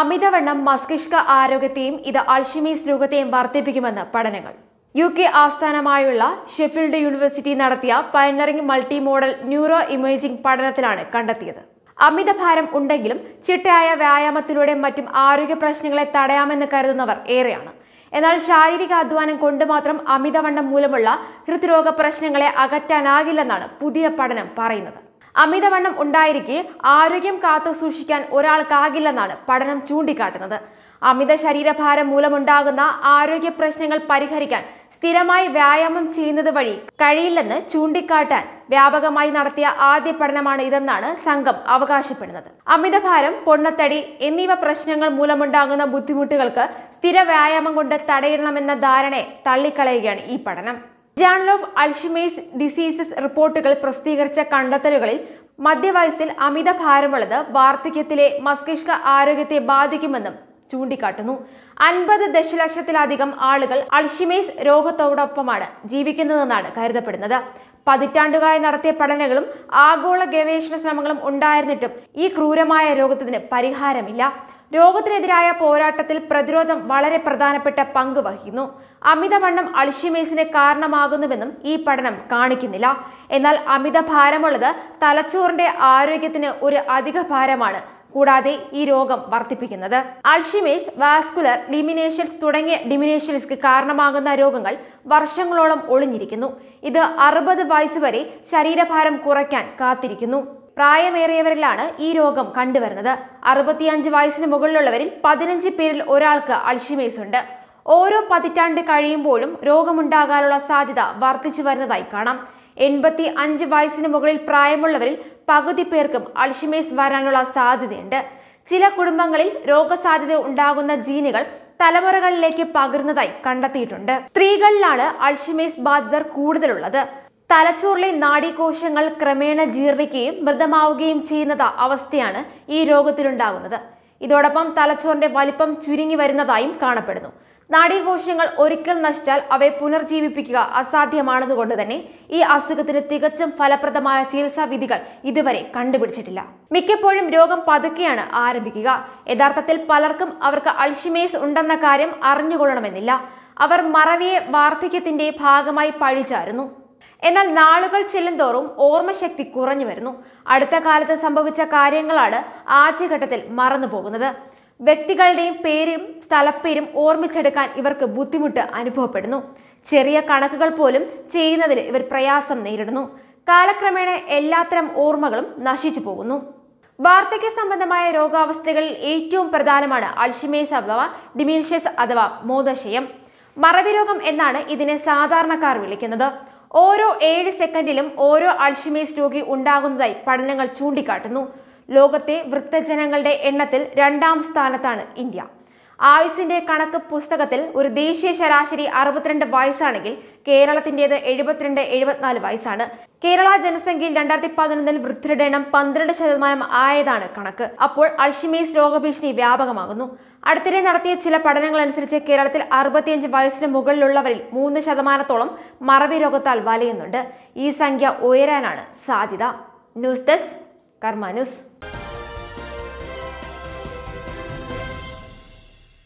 അമിതവണ്ണം മസ്തിഷ്ക ആരോഗ്യത്തെയും ഇത് അൾഷിമീസ് രോഗത്തെയും വർദ്ധിപ്പിക്കുമെന്ന് പഠനങ്ങൾ യു കെ ആസ്ഥാനമായുള്ള ഷെഫിൽഡ് യൂണിവേഴ്സിറ്റി നടത്തിയ pioneering multi modal neuro imaging പഠനത്തിലാണ് കണ്ടെത്തിയത് അമിതഭാരം ഉണ്ടെങ്കിലും ചിട്ടയായ വ്യായാമത്തിലൂടെ മറ്റും ആരോഗ്യ പ്രശ്നങ്ങളെ തടയാമെന്ന് കരുതുന്നവർ ഏറെയാണ് എന്നാൽ ശാരീരിക അധ്വാനം കൊണ്ട് മാത്രം അമിതവണ്ണം മൂലമുള്ള ഹൃദ്രോഗ പ്രശ്നങ്ങളെ അകറ്റാനാകില്ലെന്നാണ് പുതിയ പഠനം പറയുന്നത് അമിതവണ്ണം ഉണ്ടായിരിക്കെ ആരോഗ്യം കാത്തു സൂക്ഷിക്കാൻ ഒരാൾക്കാകില്ലെന്നാണ് പഠനം ചൂണ്ടിക്കാട്ടുന്നത് അമിത ശരീരഭാരം മൂലമുണ്ടാകുന്ന ആരോഗ്യ പ്രശ്നങ്ങൾ പരിഹരിക്കാൻ സ്ഥിരമായി വ്യായാമം ചെയ്യുന്നത് വഴി കഴിയില്ലെന്ന് ചൂണ്ടിക്കാട്ടാൻ വ്യാപകമായി നടത്തിയ ആദ്യ പഠനമാണ് ഇതെന്നാണ് സംഘം അവകാശപ്പെടുന്നത് അമിതഭാരം പൊണ്ണത്തടി എന്നിവ പ്രശ്നങ്ങൾ മൂലമുണ്ടാകുന്ന ബുദ്ധിമുട്ടുകൾക്ക് സ്ഥിര വ്യായാമം കൊണ്ട് തടയിടണമെന്ന ധാരണയെ തള്ളിക്കളയുകയാണ് ഈ പഠനം ജേണൽ ഓഫ് അൾഷിമേഴ്സ് ഡിസീസസ് റിപ്പോർട്ടുകൾ പ്രസിദ്ധീകരിച്ച കണ്ടെത്തലുകളിൽ മധ്യവയസ്സിൽ അമിത ഭാരമുള്ളത് വാർദ്ധക്യത്തിലെ മസ്തിഷ്ക ആരോഗ്യത്തെ ബാധിക്കുമെന്നും ചൂണ്ടിക്കാട്ടുന്നു അൻപത് ദശലക്ഷത്തിലധികം ആളുകൾ അൾഷിമേസ് രോഗത്തോടൊപ്പമാണ് ജീവിക്കുന്നതെന്നാണ് കരുതപ്പെടുന്നത് പതിറ്റാണ്ടുകളായി നടത്തിയ പഠനങ്ങളും ആഗോള ഗവേഷണ ശ്രമങ്ങളും ഉണ്ടായിരുന്നിട്ടും ഈ ക്രൂരമായ രോഗത്തിന് പരിഹാരമില്ല രോഗത്തിനെതിരായ പോരാട്ടത്തിൽ പ്രതിരോധം വളരെ പ്രധാനപ്പെട്ട പങ്ക് വഹിക്കുന്നു അമിതവണ്ണം അൾഷിമേഴ്സിന് കാരണമാകുന്നുവെന്നും ഈ പഠനം കാണിക്കുന്നില്ല എന്നാൽ അമിത ഭാരമുള്ളത് തലച്ചോറിന്റെ ആരോഗ്യത്തിന് ഒരു അധിക ഭാരമാണ് കൂടാതെ ഈ രോഗം വർദ്ധിപ്പിക്കുന്നത് അൾഷിമേഴ്സ് വാസ്കുലർ ഡിമിനേഷൻസ് തുടങ്ങിയ ഡിമിനേഷൻസ്ക്ക് കാരണമാകുന്ന രോഗങ്ങൾ വർഷങ്ങളോളം ഒളിഞ്ഞിരിക്കുന്നു ഇത് അറുപത് വയസ്സുവരെ ശരീരഭാരം കുറയ്ക്കാൻ കാത്തിരിക്കുന്നു പ്രായമേറിയവരിലാണ് ഈ രോഗം കണ്ടുവരുന്നത് അറുപത്തിയഞ്ച് വയസ്സിന് മുകളിലുള്ളവരിൽ പതിനഞ്ച് പേരിൽ ഒരാൾക്ക് അൾഷിമേഴ്സ് ഉണ്ട് ഓരോ പതിറ്റാണ്ട് കഴിയുമ്പോഴും രോഗമുണ്ടാകാനുള്ള സാധ്യത വർദ്ധിച്ചു വരുന്നതായി കാണാം എൺപത്തി അഞ്ച് വയസ്സിന് മുകളിൽ പ്രായമുള്ളവരിൽ പകുതി പേർക്കും അൾഷിമേഴ്സ് വരാനുള്ള സാധ്യതയുണ്ട് ചില കുടുംബങ്ങളിൽ രോഗസാധ്യത ഉണ്ടാകുന്ന ജീനുകൾ തലമുറകളിലേക്ക് പകരുന്നതായി കണ്ടെത്തിയിട്ടുണ്ട് സ്ത്രീകളിലാണ് അൾഷിമേഴ്സ് ബാധിതർ കൂടുതലുള്ളത് തലച്ചോറിലെ നാഡീകോശങ്ങൾ ക്രമേണ ജീർണിക്കുകയും മൃതമാവുകയും ചെയ്യുന്ന അവസ്ഥയാണ് ഈ രോഗത്തിലുണ്ടാകുന്നത് ഇതോടൊപ്പം തലച്ചോറിന്റെ വലിപ്പം ചുരുങ്ങി വരുന്നതായും കാണപ്പെടുന്നു നാഡീകോശങ്ങൾ ഒരിക്കൽ നശിച്ചാൽ അവയെ പുനർജീവിപ്പിക്കുക അസാധ്യമാണെന്നുകൊണ്ട് തന്നെ ഈ അസുഖത്തിന് തികച്ചും ഫലപ്രദമായ ചികിത്സാ വിധികൾ ഇതുവരെ കണ്ടുപിടിച്ചിട്ടില്ല മിക്കപ്പോഴും രോഗം പതുക്കെയാണ് ആരംഭിക്കുക യഥാർത്ഥത്തിൽ പലർക്കും അവർക്ക് അൾഷിമേസ് ഉണ്ടെന്ന കാര്യം അറിഞ്ഞുകൊള്ളണമെന്നില്ല അവർ മറവിയെ വാർദ്ധക്യത്തിന്റെ ഭാഗമായി പഴിചാരുന്നു എന്നാൽ നാളുകൾ ചെല്ലുന്തോറും ഓർമ്മശക്തി കുറഞ്ഞു വരുന്നു അടുത്ത കാലത്ത് സംഭവിച്ച കാര്യങ്ങളാണ് ആദ്യഘട്ടത്തിൽ മറന്നു പോകുന്നത് വ്യക്തികളുടെയും പേരും സ്ഥലപ്പേരും ഓർമ്മിച്ചെടുക്കാൻ ഇവർക്ക് ബുദ്ധിമുട്ട് അനുഭവപ്പെടുന്നു ചെറിയ കണക്കുകൾ പോലും ചെയ്യുന്നതിൽ ഇവർ പ്രയാസം നേരിടുന്നു കാലക്രമേണ എല്ലാത്തരം ഓർമ്മകളും നശിച്ചു പോകുന്നു വാർദ്ധക്യ സംബന്ധമായ രോഗാവസ്ഥകളിൽ ഏറ്റവും പ്രധാനമാണ് അൾഷിമേസ് അഥവാ ഡിമീൽഷ്യസ് അഥവാ മോദശയം മറവി രോഗം എന്നാണ് ഇതിനെ സാധാരണക്കാർ വിളിക്കുന്നത് ഓരോ ഏഴ് സെക്കൻഡിലും ഓരോ അൾഷിമേഴ്സ് രോഗി ഉണ്ടാകുന്നതായി പഠനങ്ങൾ ചൂണ്ടിക്കാട്ടുന്നു ലോകത്തെ വൃദ്ധജനങ്ങളുടെ എണ്ണത്തിൽ രണ്ടാം സ്ഥാനത്താണ് ഇന്ത്യ ആയുസിന്റെ കണക്ക് പുസ്തകത്തിൽ ഒരു ദേശീയ ശരാശരി അറുപത്തിരണ്ട് വയസ്സാണെങ്കിൽ കേരളത്തിൻ്റെത് എഴുപത്തിരണ്ട് എഴുപത്തിനാല് വയസ്സാണ് കേരള ജനസംഖ്യയിൽ രണ്ടായിരത്തി പതിനൊന്നിൽ വൃദ്ധരുടെ എണ്ണം പന്ത്രണ്ട് ശതമാനം ആയതാണ് കണക്ക് അപ്പോൾ അൾഷിമേഴ്സ് രോഗഭീഷണി വ്യാപകമാകുന്നു അടുത്തിടെ നടത്തിയ ചില അനുസരിച്ച് കേരളത്തിൽ അറുപത്തിയഞ്ച് വയസ്സിന് മുകളിലുള്ളവരിൽ മൂന്ന് ശതമാനത്തോളം മറവി രോഗത്താൽ വലയുന്നുണ്ട് ഈ സംഖ്യ ഉയരാനാണ് സാധ്യത ന്യൂസ് ഡെസ്ക് കർമ്മ ന്യൂസ്